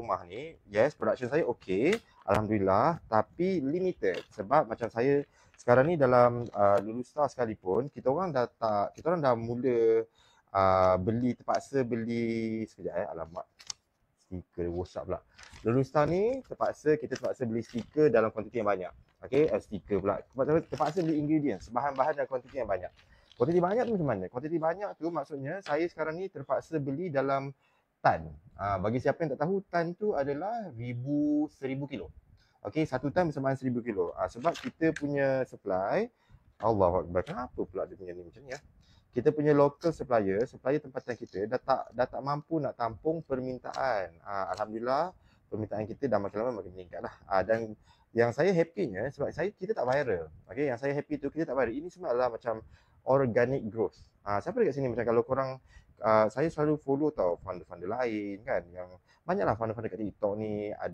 rumah ni yes production saya okey alhamdulillah tapi limited sebab macam saya sekarang ni dalam uh, lulusan sekalipun kita orang dah tak kita orang dah mula uh, beli terpaksa beli sekejap eh alamat stiker WhatsApp pula. Lulusan ni terpaksa kita terpaksa beli stiker dalam kuantiti yang banyak. Okey, uh, eh, stiker pula. Terpaksa, terpaksa beli ingredients, bahan-bahan dalam kuantiti yang banyak. Kuantiti banyak tu macam mana? Kuantiti banyak tu maksudnya saya sekarang ni terpaksa beli dalam tan. Uh, ah, bagi siapa yang tak tahu, tan tu adalah ribu, seribu kilo. Okey, satu tan bersamaan seribu kilo. Uh, sebab kita punya supply, Allah Akbar, kenapa pula dia punya ni macam ni ya? Kita punya local supplier, supplier tempatan kita dah tak, dah tak mampu nak tampung permintaan. Uh, Alhamdulillah, permintaan kita dah makin lama makin meningkat lah. Uh, dan yang saya happynya sebab saya kita tak viral. Okay, yang saya happy tu kita tak viral. Ini semua adalah macam organic growth. Ah, uh, siapa dekat sini macam kalau korang uh, saya selalu follow tau fund-fund lain kan yang banyaklah fund-fund dekat TikTok ni ada